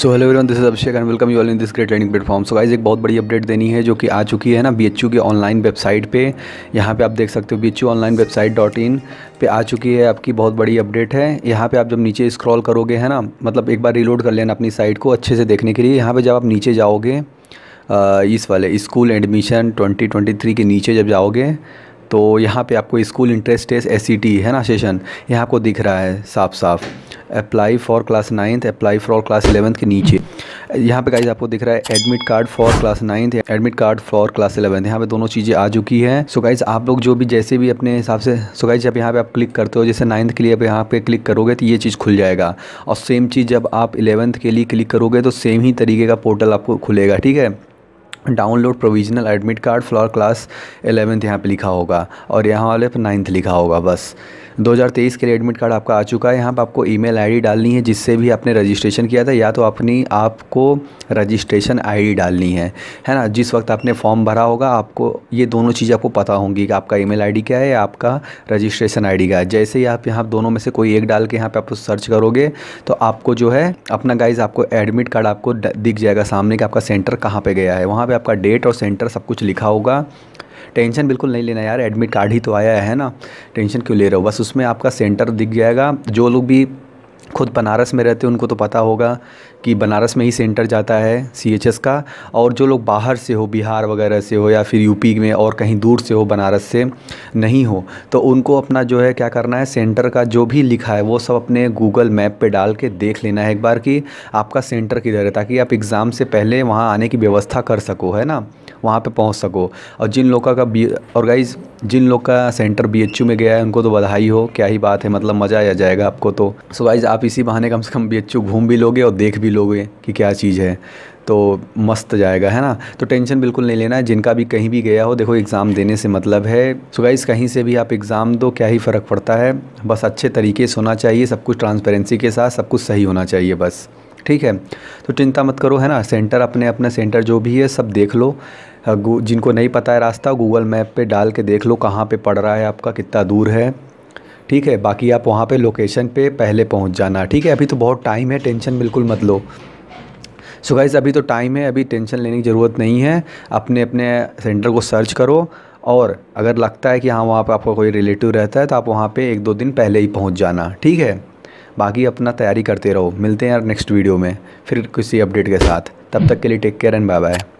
so hello everyone this is Abhishek and welcome you all in this great training platform so guys एक बहुत बड़ी update देनी है जो कि आ चुकी है ना बी एच यू की ऑनलाइन वेबसाइट पे यहाँ पे आप देख सकते हो B H U online website dot in पे आ चुकी है आपकी बहुत बड़ी अपडेट है यहाँ पे आप जब नीचे स्क्रॉल करोगे है ना मतलब एक बार रिलोड कर लेना अपनी साइट को अच्छे से देखने के लिए यहाँ पर जब आप नीचे जाओगे इस वाले स्कूल एडमिशन थ्री के नीचे जब जाओगे तो यहाँ पर आपको स्कूल इंटरेस्ट टेस्ट एस है ना सेशन यहाँ आपको दिख रहा है साफ साफ़ apply for class ninth apply for class eleventh के नीचे यहाँ पे गाइज आपको दिख रहा है admit card for class ninth admit card for class eleventh यहाँ पे दोनों चीज़ें आ चुकी है सो गाइज आप लोग जो भी जैसे भी अपने हिसाब से सो गाइज जब यहाँ पे आप क्लिक करते हो जैसे नाइन्थ के लिए आप यहाँ पे क्लिक करोगे तो ये चीज़ खुल जाएगा और सेम चीज़ जब आप इलेवंथ के लिए क्लिक करोगे तो सेम ही तरीके का पोर्टल आपको खुलेगा ठीक है download provisional admit card for class eleventh यहाँ पे लिखा होगा और यहाँ वाले पर नाइन्थ लिखा होगा बस 2023 के लिए एडमिट कार्ड आपका आ चुका है यहाँ पर आपको ईमेल आईडी डालनी है जिससे भी आपने रजिस्ट्रेशन किया था या तो अपनी आपको रजिस्ट्रेशन आईडी डालनी है है ना जिस वक्त आपने फॉर्म भरा होगा आपको ये दोनों चीज़ आपको पता होंगी कि आपका ईमेल आईडी क्या है या आपका रजिस्ट्रेशन आई क्या है जैसे ही आप यहाँ दोनों में से कोई एक डाल के यहाँ पर आप सर्च करोगे तो आपको जो है अपना गाइज आपको एडमिट कार्ड आपको दिख जाएगा सामने कि आपका सेंटर कहाँ पर गया है वहाँ पर आपका डेट और सेंटर सब कुछ लिखा होगा टेंशन बिल्कुल नहीं लेना यार एडमिट कार्ड ही तो आया है ना टेंशन क्यों ले रहे हो बस उसमें आपका सेंटर दिख जाएगा जो लोग भी खुद बनारस में रहते हैं उनको तो पता होगा कि बनारस में ही सेंटर जाता है एस का और जो लोग बाहर से हो बिहार वगैरह से हो या फिर यूपी में और कहीं दूर से हो बनारस से नहीं हो तो उनको अपना जो है क्या करना है सेंटर का जो भी लिखा है वो सब अपने गूगल मैप पे डाल के देख लेना है एक बार कि आपका सेंटर किधर है ताकि आप एग्ज़ाम से पहले वहाँ आने की व्यवस्था कर सको है ना वहाँ पे पहुँच सको और जिन लोगों का बी और गाइज जिन लोग का सेंटर बी में गया है उनको तो बधाई हो क्या ही बात है मतलब मज़ा आ जाएगा आपको तो सो गाइज़ आप इसी बहाने कम से कम बी घूम भी लोगे और देख भी लोगे कि क्या चीज़ है तो मस्त जाएगा है ना तो टेंशन बिल्कुल नहीं लेना है जिनका भी कहीं भी गया हो देखो एग्ज़ाम देने से मतलब है सो गाइज़ कहीं से भी आप एग्ज़ाम दो क्या ही फ़र्क पड़ता है बस अच्छे तरीके से होना चाहिए सब कुछ ट्रांसपेरेंसी के साथ सब कुछ सही होना चाहिए बस ठीक है तो चिंता मत करो है ना सेंटर अपने अपने सेंटर जो भी है सब देख लो हाँ, जिनको नहीं पता है रास्ता गूगल मैप पे डाल के देख लो कहाँ पे पड़ रहा है आपका कितना दूर है ठीक है बाकी आप वहाँ पे लोकेशन पे पहले पहुँच जाना ठीक है अभी तो बहुत टाइम है टेंशन बिल्कुल मत लो सो गाइस अभी तो टाइम है अभी टेंशन लेने की ज़रूरत नहीं है अपने अपने सेंटर को सर्च करो और अगर लगता है कि हाँ वहाँ पर आपका कोई रिलेटिव रहता है तो आप वहाँ पर एक दो दिन पहले ही पहुँच जाना ठीक है बाकी अपना तैयारी करते रहो मिलते हैं यार नेक्स्ट वीडियो में फिर किसी अपडेट के साथ तब तक के लिए take care and bye bye